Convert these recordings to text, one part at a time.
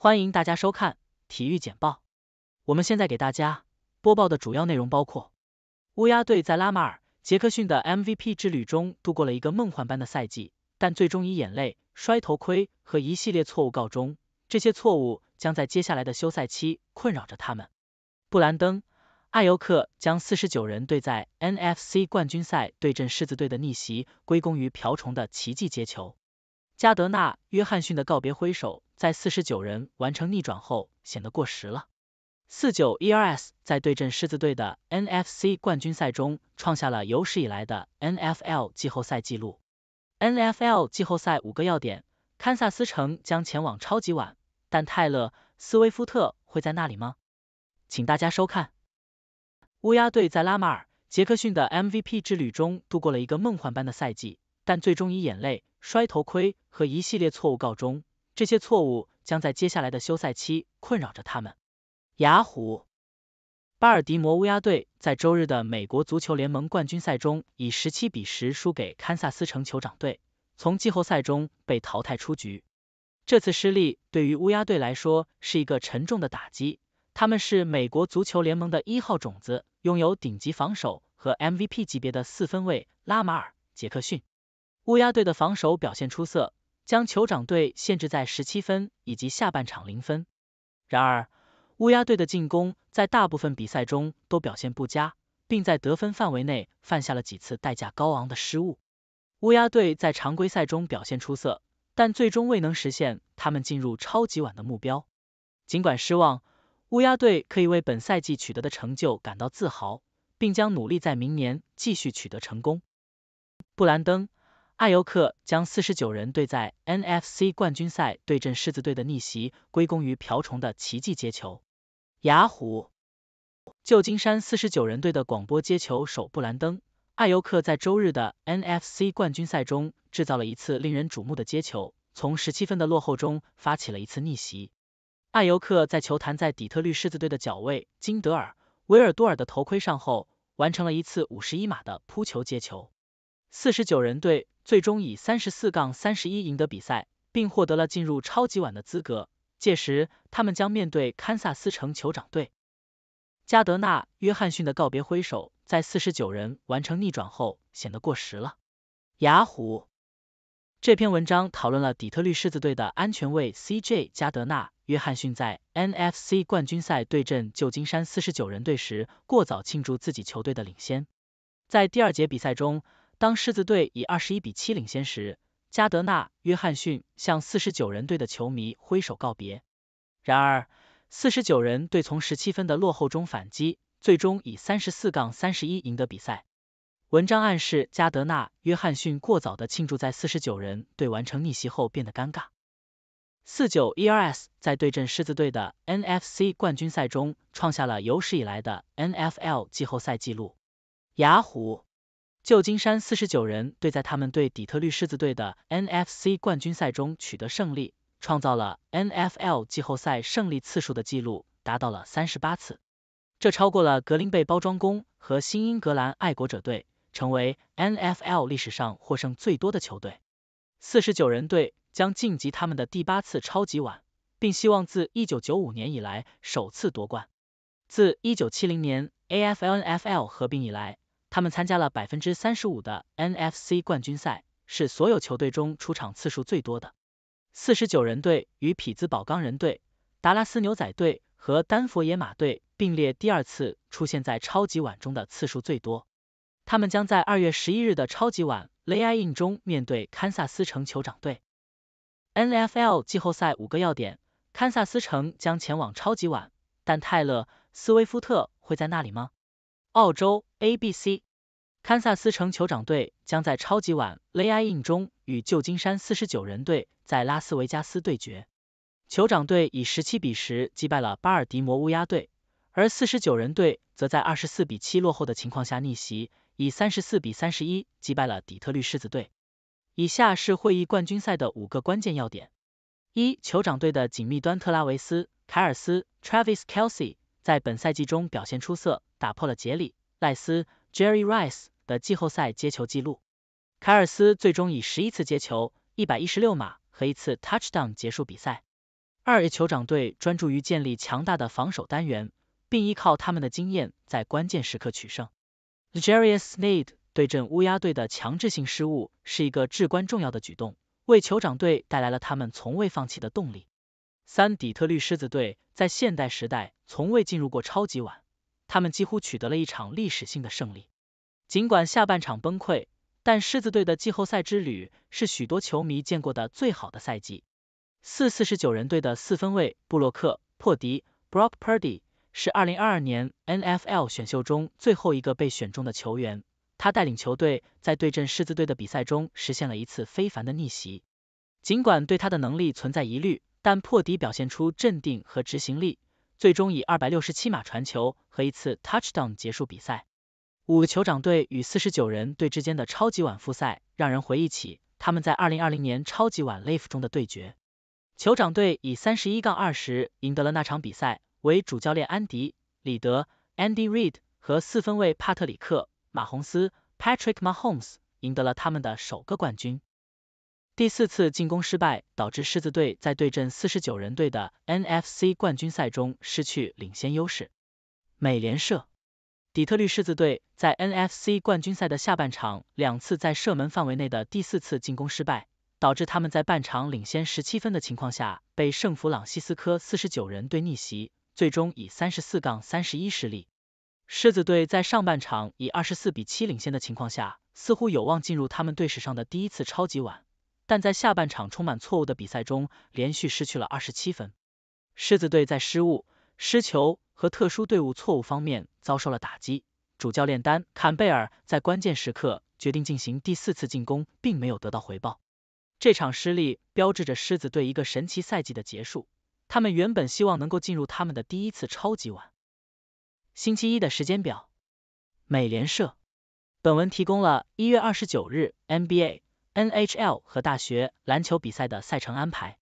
欢迎大家收看体育简报。我们现在给大家播报的主要内容包括：乌鸦队在拉马尔·杰克逊的 MVP 之旅中度过了一个梦幻般的赛季，但最终以眼泪、摔头盔和一系列错误告终。这些错误将在接下来的休赛期困扰着他们。布兰登·艾尤克将四十九人队在 NFC 冠军赛对阵狮子队的逆袭归功于瓢虫的奇迹接球。加德纳·约翰逊的告别挥手，在四十九人完成逆转后显得过时了。四九 ers 在对阵狮子队的 NFC 冠军赛中创下了有史以来的 NFL 季后赛纪录。NFL 季后赛五个要点：堪萨斯城将前往超级碗，但泰勒·斯威夫特会在那里吗？请大家收看。乌鸦队在拉马尔·杰克逊的 MVP 之旅中度过了一个梦幻般的赛季，但最终以眼泪。摔头盔和一系列错误告终，这些错误将在接下来的休赛期困扰着他们。雅虎，巴尔的摩乌鸦队在周日的美国足球联盟冠军赛中以十七比十输给堪萨斯城酋长队，从季后赛中被淘汰出局。这次失利对于乌鸦队来说是一个沉重的打击。他们是美国足球联盟的一号种子，拥有顶级防守和 MVP 级别的四分卫拉马尔·杰克逊。乌鸦队的防守表现出色，将酋长队限制在十七分以及下半场零分。然而，乌鸦队的进攻在大部分比赛中都表现不佳，并在得分范围内犯下了几次代价高昂的失误。乌鸦队在常规赛中表现出色，但最终未能实现他们进入超级碗的目标。尽管失望，乌鸦队可以为本赛季取得的成就感到自豪，并将努力在明年继续取得成功。布兰登。艾尤克将四十九人队在 NFC 冠军赛对阵狮子队的逆袭归功于瓢虫的奇迹接球。雅虎，旧金山四十九人队的广播接球手布兰登·艾尤克在周日的 NFC 冠军赛中制造了一次令人瞩目的接球，从十七分的落后中发起了一次逆袭。艾尤克在球弹在底特律狮子队的角位金德尔·维尔多尔的头盔上后，完成了一次五十一码的扑球接球。四十九人队最终以三十四杠三十一赢得比赛，并获得了进入超级碗的资格。届时，他们将面对堪萨斯城酋长队。加德纳·约翰逊的告别挥手在四十九人完成逆转后显得过时了。雅虎这篇文章讨论了底特律狮子队的安全卫 CJ 加德纳·约翰逊在 NFC 冠军赛对阵旧金山四十九人队时过早庆祝自己球队的领先，在第二节比赛中。当狮子队以二十一比七领先时，加德纳·约翰逊向四十九人队的球迷挥手告别。然而，四十九人队从十七分的落后中反击，最终以三十四杠三十一赢得比赛。文章暗示加德纳·约翰逊过早的庆祝在四十九人队完成逆袭后变得尴尬。四九 ers 在对阵狮子队的 NFC 冠军赛中创下了有史以来的 NFL 季后赛纪录。雅虎。旧金山四十九人队在他们对底特律狮子队的 NFC 冠军赛中取得胜利，创造了 NFL 季后赛胜利次数的记录，达到了三十八次，这超过了格林贝包装工和新英格兰爱国者队，成为 NFL 历史上获胜最多的球队。四十九人队将晋级他们的第八次超级碗，并希望自一九九五年以来首次夺冠。自一九七零年 AFL-NFL 合并以来。他们参加了百分之三十五的 NFC 冠军赛，是所有球队中出场次数最多的。四十九人队与匹兹堡钢人队、达拉斯牛仔队和丹佛野马队并列第二次出现在超级碗中的次数最多。他们将在二月十一日的超级碗 LA In 中面对堪萨斯城酋长队。NFL 季后赛五个要点：堪萨斯城将前往超级碗，但泰勒·斯威夫特会在那里吗？澳洲 ABC，堪萨斯城酋长队将在超级碗 l e i n 中与旧金山四十九人队在拉斯维加斯对决。酋长队以十七比十击败了巴尔的摩乌鸦队，而四十九人队则在二十四比七落后的情况下逆袭，以三十四比三十一击败了底特律狮子队。以下是会议冠军赛的五个关键要点：一、酋长队的紧密端特拉维斯凯尔斯 Travis Kelsey。在本赛季中表现出色，打破了杰里赖斯 Jerry Rice 的季后赛接球记录。凯尔斯最终以十一次接球、一百一十六码和一次 Touchdown 结束比赛。二 A 球长队专注于建立强大的防守单元，并依靠他们的经验在关键时刻取胜。Jarius Sneed 对阵乌鸦队的强制性失误是一个至关重要的举动，为球长队带来了他们从未放弃的动力。三底特律狮子队在现代时代从未进入过超级碗，他们几乎取得了一场历史性的胜利。尽管下半场崩溃，但狮子队的季后赛之旅是许多球迷见过的最好的赛季。四四十九人队的四分卫布洛克·破迪 （Brock Purdy） 是二零二二年 N F L 选秀中最后一个被选中的球员，他带领球队在对阵狮子队的比赛中实现了一次非凡的逆袭。尽管对他的能力存在疑虑，但破敌表现出镇定和执行力，最终以二百六十七码传球和一次 touchdown 结束比赛。五酋长队与四十九人队之间的超级碗复赛，让人回忆起他们在二零二零年超级碗 Live 中的对决。酋长队以三十一杠二十赢得了那场比赛，为主教练安迪·里德 （Andy Reid） 和四分卫帕特里克·马洪斯 （Patrick Mahomes） 赢得了他们的首个冠军。第四次进攻失败，导致狮子队在对阵四十九人队的 NFC 冠军赛中失去领先优势。美联社，底特律狮子队在 NFC 冠军赛的下半场两次在射门范围内的第四次进攻失败，导致他们在半场领先十七分的情况下被圣弗朗西斯科四十九人队逆袭，最终以三十四杠三十一失利。狮子队在上半场以二十四比七领先的情况下，似乎有望进入他们队史上的第一次超级碗。但在下半场充满错误的比赛中，连续失去了二十七分。狮子队在失误、失球和特殊队伍错误方面遭受了打击。主教练丹·坎贝尔在关键时刻决定进行第四次进攻，并没有得到回报。这场失利标志着狮子队一个神奇赛季的结束。他们原本希望能够进入他们的第一次超级碗。星期一的时间表。美联社。本文提供了一月二十九日 NBA。NHL 和大学篮球比赛的赛程安排，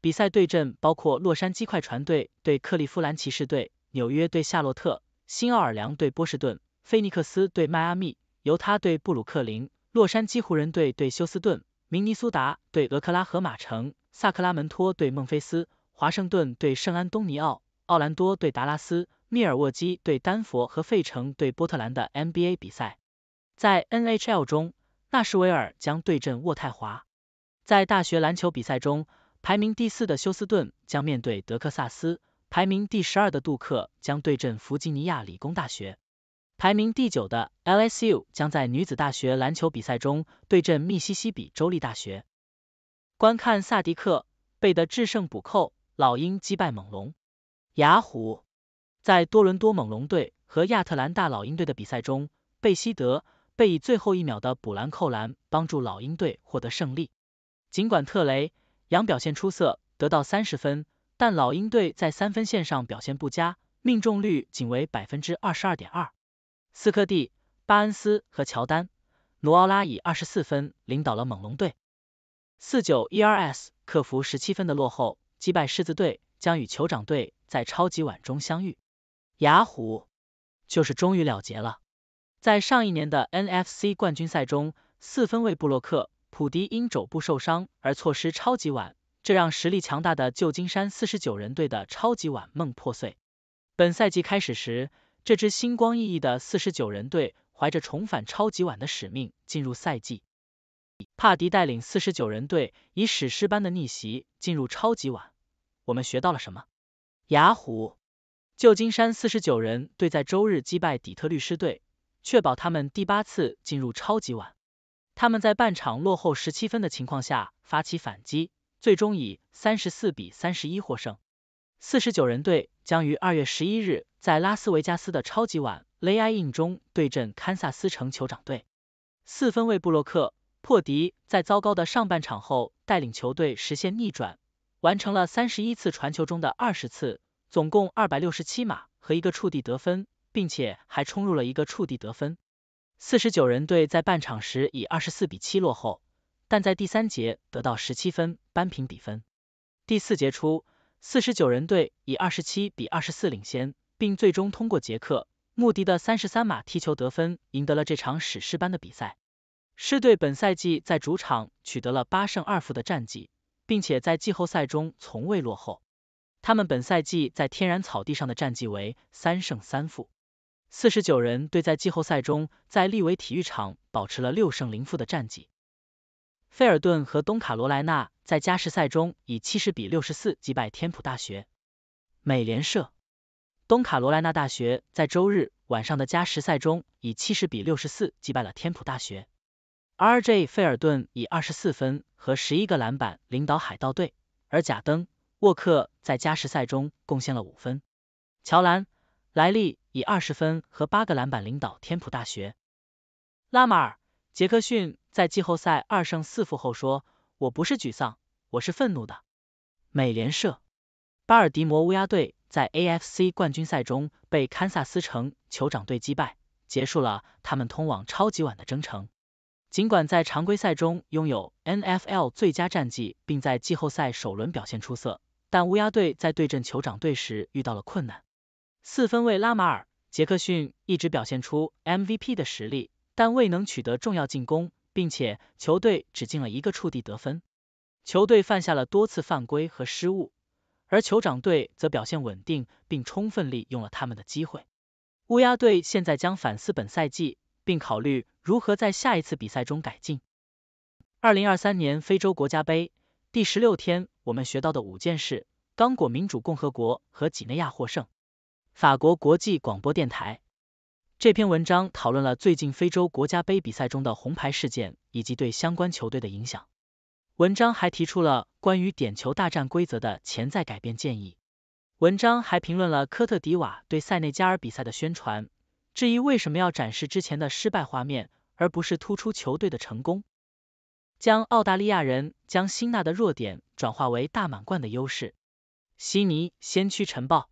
比赛对阵包括洛杉矶快船队对克利夫兰骑士队、纽约对夏洛特、新奥尔良对波士顿、菲尼克斯对迈阿密、犹他对布鲁克林、洛杉矶湖人队对休斯顿、明尼苏达对俄克拉荷马城、萨克拉门托对孟菲斯、华盛顿对圣安东尼奥、奥兰多对达拉斯、密尔沃基对丹佛和费城对波特兰的 NBA 比赛。在 NHL 中。纳什维尔将对阵渥太华，在大学篮球比赛中，排名第四的休斯顿将面对德克萨斯，排名第十二的杜克将对阵弗吉尼亚理工大学，排名第九的 LSU 将在女子大学篮球比赛中对阵密西西比州立大学。观看萨迪克·贝的制胜补扣，老鹰击败猛龙。雅虎在多伦多猛龙队和亚特兰大老鹰队的比赛中，贝西德。被以最后一秒的补篮扣篮帮助老鹰队获得胜利。尽管特雷杨表现出色，得到三十分，但老鹰队在三分线上表现不佳，命中率仅为百分之二十二点二。斯科蒂巴恩斯和乔丹努奥拉以二十四分领导了猛龙队，四九一 rs 克服十七分的落后，击败狮子队，将与酋长队在超级碗中相遇。雅虎就是终于了结了。在上一年的 NFC 冠军赛中，四分卫布洛克·普迪因肘部受伤而错失超级碗，这让实力强大的旧金山四十九人队的超级碗梦破碎。本赛季开始时，这支星光熠熠的四十九人队怀着重返超级碗的使命进入赛季。帕迪带领四十九人队以史诗般的逆袭进入超级碗。我们学到了什么？雅虎，旧金山四十九人队在周日击败底特律狮队。确保他们第八次进入超级碗。他们在半场落后十七分的情况下发起反击，最终以三十四比三十一获胜。四十九人队将于二月十一日在拉斯维加斯的超级碗 l a y i n 中对阵堪萨斯城酋长队。四分卫布洛克破敌，在糟糕的上半场后带领球队实现逆转，完成了三十一次传球中的二十次，总共二百六十七码和一个触地得分。并且还冲入了一个触地得分。四十九人队在半场时以二十四比七落后，但在第三节得到十七分扳平比分。第四节初，四十九人队以二十七比二十四领先，并最终通过杰克·穆迪的三十三码踢球得分，赢得了这场史诗般的比赛。狮队本赛季在主场取得了八胜二负的战绩，并且在季后赛中从未落后。他们本赛季在天然草地上的战绩为三胜三负。四十九人队在季后赛中在利维体育场保持了六胜零负的战绩。费尔顿和东卡罗莱纳在加时赛中以七十比六十四击败天普大学。美联社，东卡罗莱纳大学在周日晚上的加时赛中以七十比六十四击败了天普大学。RJ 费尔顿以二十四分和十一个篮板领导海盗队，而贾登沃克在加时赛中贡献了五分。乔兰莱利。以二十分和八个篮板领导天普大学。拉马尔·杰克逊在季后赛二胜四负后说：“我不是沮丧，我是愤怒的。”美联社。巴尔的摩乌鸦队在 AFC 冠军赛中被堪萨斯城酋长队击败，结束了他们通往超级碗的征程。尽管在常规赛中拥有 NFL 最佳战绩，并在季后赛首轮表现出色，但乌鸦队在对阵酋长队时遇到了困难。四分卫拉马尔·杰克逊一直表现出 MVP 的实力，但未能取得重要进攻，并且球队只进了一个触地得分。球队犯下了多次犯规和失误，而酋长队则表现稳定，并充分利用了他们的机会。乌鸦队现在将反思本赛季，并考虑如何在下一次比赛中改进。二零二三年非洲国家杯第十六天，我们学到的五件事：刚果民主共和国和几内亚获胜。法国国际广播电台。这篇文章讨论了最近非洲国家杯比赛中的红牌事件以及对相关球队的影响。文章还提出了关于点球大战规则的潜在改变建议。文章还评论了科特迪瓦对塞内加尔比赛的宣传，质疑为什么要展示之前的失败画面，而不是突出球队的成功。将澳大利亚人将辛纳的弱点转化为大满贯的优势。悉尼先驱晨报。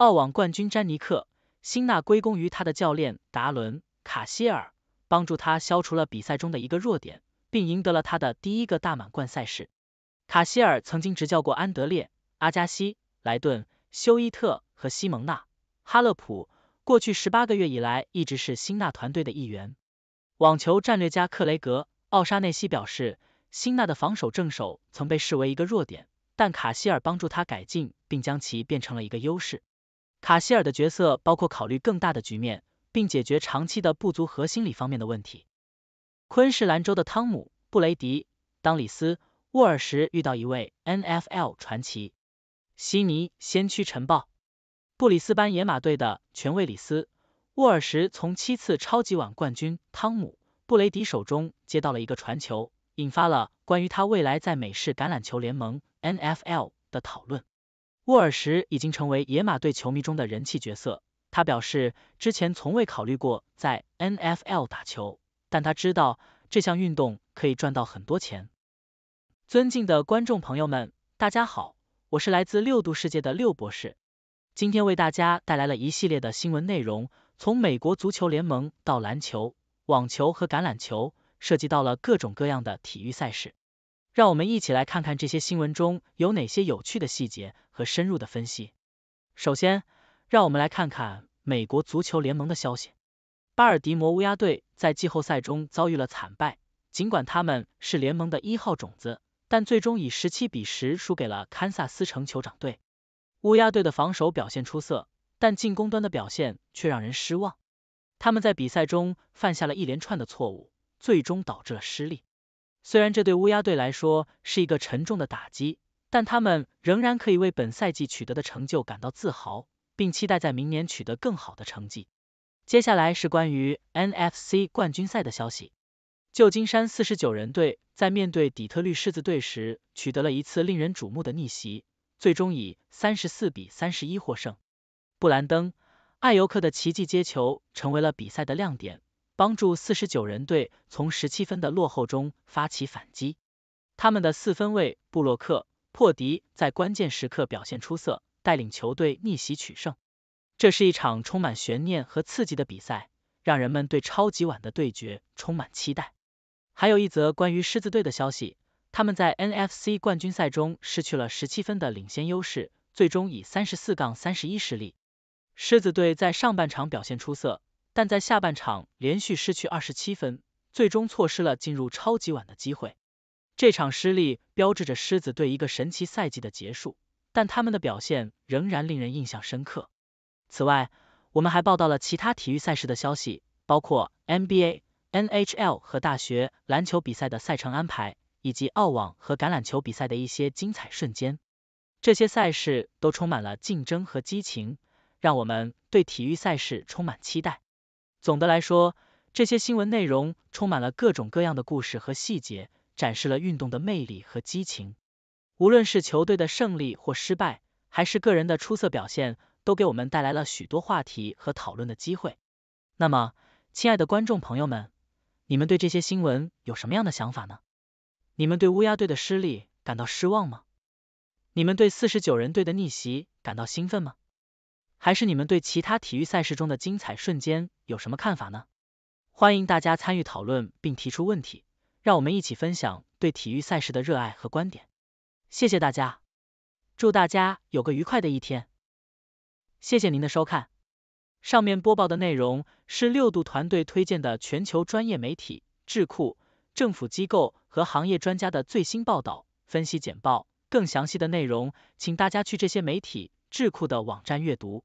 澳网冠军詹尼克·辛纳归功于他的教练达伦·卡希尔，帮助他消除了比赛中的一个弱点，并赢得了他的第一个大满贯赛事。卡希尔曾经执教过安德烈·阿加西、莱顿·休伊特和西蒙娜·哈勒普，过去十八个月以来一直是辛纳团队的一员。网球战略家克雷格·奥沙内西表示，辛纳的防守正手曾被视为一个弱点，但卡希尔帮助他改进，并将其变成了一个优势。卡希尔的角色包括考虑更大的局面，并解决长期的不足和心理方面的问题。昆士兰州的汤姆·布雷迪、当里斯·沃尔什遇到一位 NFL 传奇。悉尼先驱晨报，布里斯班野马队的权卫里斯·沃尔什从七次超级碗冠军汤姆·布雷迪手中接到了一个传球，引发了关于他未来在美式橄榄球联盟 NFL 的讨论。沃尔什已经成为野马队球迷中的人气角色。他表示，之前从未考虑过在 NFL 打球，但他知道这项运动可以赚到很多钱。尊敬的观众朋友们，大家好，我是来自六度世界的六博士，今天为大家带来了一系列的新闻内容，从美国足球联盟到篮球、网球和橄榄球，涉及到了各种各样的体育赛事。让我们一起来看看这些新闻中有哪些有趣的细节和深入的分析。首先，让我们来看看美国足球联盟的消息。巴尔的摩乌鸦队在季后赛中遭遇了惨败，尽管他们是联盟的一号种子，但最终以十七比十输给了堪萨斯城酋长队。乌鸦队的防守表现出色，但进攻端的表现却让人失望。他们在比赛中犯下了一连串的错误，最终导致了失利。虽然这对乌鸦队来说是一个沉重的打击，但他们仍然可以为本赛季取得的成就感到自豪，并期待在明年取得更好的成绩。接下来是关于 NFC 冠军赛的消息。旧金山四十九人队在面对底特律狮子队时，取得了一次令人瞩目的逆袭，最终以三十四比三十一获胜。布兰登·艾尤克的奇迹接球成为了比赛的亮点。帮助四十九人队从十七分的落后中发起反击，他们的四分卫布洛克破敌在关键时刻表现出色，带领球队逆袭取胜。这是一场充满悬念和刺激的比赛，让人们对超级碗的对决充满期待。还有一则关于狮子队的消息，他们在 NFC 冠军赛中失去了十七分的领先优势，最终以三十四杠三十一失利。狮子队在上半场表现出色。但在下半场连续失去二十七分，最终错失了进入超级碗的机会。这场失利标志着狮子队一个神奇赛季的结束，但他们的表现仍然令人印象深刻。此外，我们还报道了其他体育赛事的消息，包括 NBA、NHL 和大学篮球比赛的赛程安排，以及澳网和橄榄球比赛的一些精彩瞬间。这些赛事都充满了竞争和激情，让我们对体育赛事充满期待。总的来说，这些新闻内容充满了各种各样的故事和细节，展示了运动的魅力和激情。无论是球队的胜利或失败，还是个人的出色表现，都给我们带来了许多话题和讨论的机会。那么，亲爱的观众朋友们，你们对这些新闻有什么样的想法呢？你们对乌鸦队的失利感到失望吗？你们对四十九人队的逆袭感到兴奋吗？还是你们对其他体育赛事中的精彩瞬间有什么看法呢？欢迎大家参与讨论并提出问题，让我们一起分享对体育赛事的热爱和观点。谢谢大家，祝大家有个愉快的一天。谢谢您的收看，上面播报的内容是六度团队推荐的全球专业媒体、智库、政府机构和行业专家的最新报道、分析简报。更详细的内容，请大家去这些媒体、智库的网站阅读。